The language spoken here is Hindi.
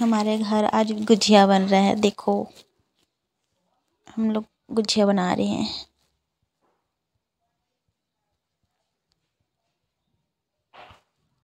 हमारे घर आज गुजिया बन रहा है देखो हम लोग गुजिया बना रहे हैं